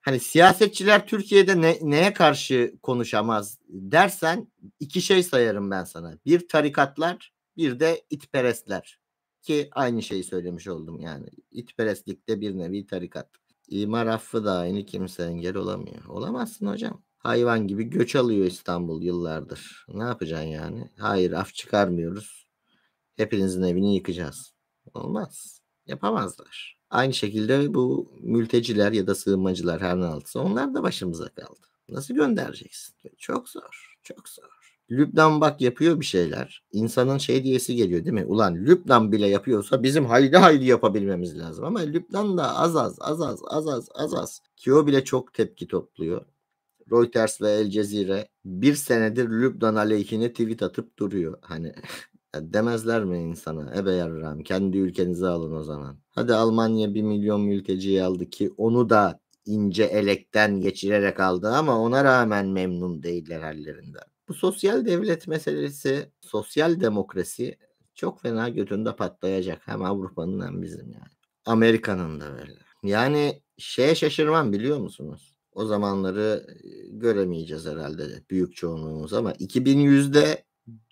hani siyasetçiler Türkiye'de ne, neye karşı konuşamaz dersen iki şey sayarım ben sana. Bir tarikatlar bir de itperestler ki aynı şeyi söylemiş oldum yani. İtperestlikte bir nevi tarikat. İmar affı da aynı kimse engel olamıyor. Olamazsın hocam. Hayvan gibi göç alıyor İstanbul yıllardır. Ne yapacaksın yani? Hayır af çıkarmıyoruz. Hepinizin evini yıkacağız. Olmaz. Yapamazlar. Aynı şekilde bu mülteciler ya da sığınmacılar her ne altsa onlar da başımıza kaldı. Nasıl göndereceksin? Çok zor. Çok zor. Lübnan bak yapıyor bir şeyler. İnsanın şey diyesi geliyor değil mi? Ulan Lübnan bile yapıyorsa bizim hayli hayli yapabilmemiz lazım. Ama Lübnan da az az az az az az az az. Ki bile çok tepki topluyor. Reuters ve El Cezire bir senedir Lübnan aleyhine tweet atıp duruyor. Hani ya demezler mi insana? Ebe yarram kendi ülkenize alın o zaman. Hadi Almanya bir milyon mülteciyi aldı ki onu da ince elekten geçirerek aldı ama ona rağmen memnun değiller hallerinden. Bu sosyal devlet meselesi, sosyal demokrasi çok fena götünde patlayacak. Hem Avrupa'nın hem bizim yani. Amerika'nın da böyle. Yani şeye şaşırmam biliyor musunuz? O zamanları e, göremeyeceğiz herhalde büyük çoğunluğumuz ama 2100'de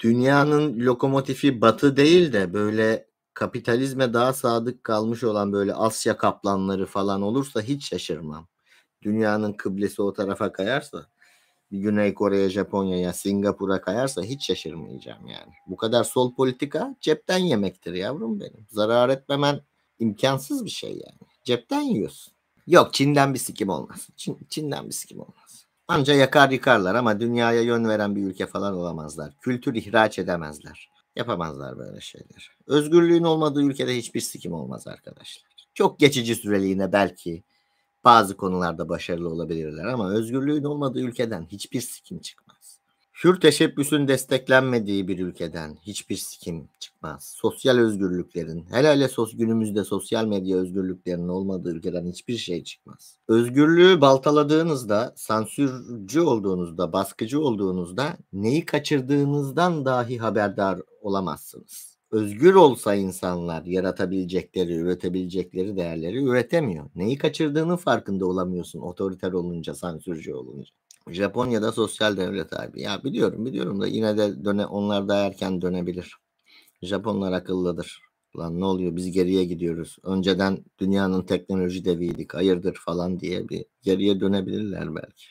dünyanın lokomotifi batı değil de böyle kapitalizme daha sadık kalmış olan böyle Asya kaplanları falan olursa hiç şaşırmam. Dünyanın kıblesi o tarafa kayarsa bir Güney Kore'ye, Japonya'ya, Singapur'a kayarsa hiç şaşırmayacağım yani. Bu kadar sol politika cepten yemektir yavrum benim. Zarar etmemen imkansız bir şey yani. Cepten yiyorsun. Yok Çin'den bir sikim olmaz. Çin, Çin'den bir sikim olmaz. Anca yakar yıkarlar ama dünyaya yön veren bir ülke falan olamazlar. Kültür ihraç edemezler. Yapamazlar böyle şeyler. Özgürlüğün olmadığı ülkede hiçbir sikim olmaz arkadaşlar. Çok geçici süreliğine belki bazı konularda başarılı olabilirler ama özgürlüğün olmadığı ülkeden hiçbir sikim çıkmaz. Hür teşebbüsün desteklenmediği bir ülkeden hiçbir sikim çıkmaz. Sosyal özgürlüklerin, hele hele sos günümüzde sosyal medya özgürlüklerinin olmadığı ülkeden hiçbir şey çıkmaz. Özgürlüğü baltaladığınızda, sansürcü olduğunuzda, baskıcı olduğunuzda neyi kaçırdığınızdan dahi haberdar olamazsınız özgür olsa insanlar yaratabilecekleri, üretebilecekleri değerleri üretemiyor. Neyi kaçırdığının farkında olamıyorsun otoriter olunca, sansürcü olunca. Japonya'da sosyal devlet abi. Ya biliyorum biliyorum da yine de döne, onlar da erken dönebilir. Japonlar akıllıdır. Lan ne oluyor biz geriye gidiyoruz. Önceden dünyanın teknoloji deviydik hayırdır falan diye bir geriye dönebilirler belki.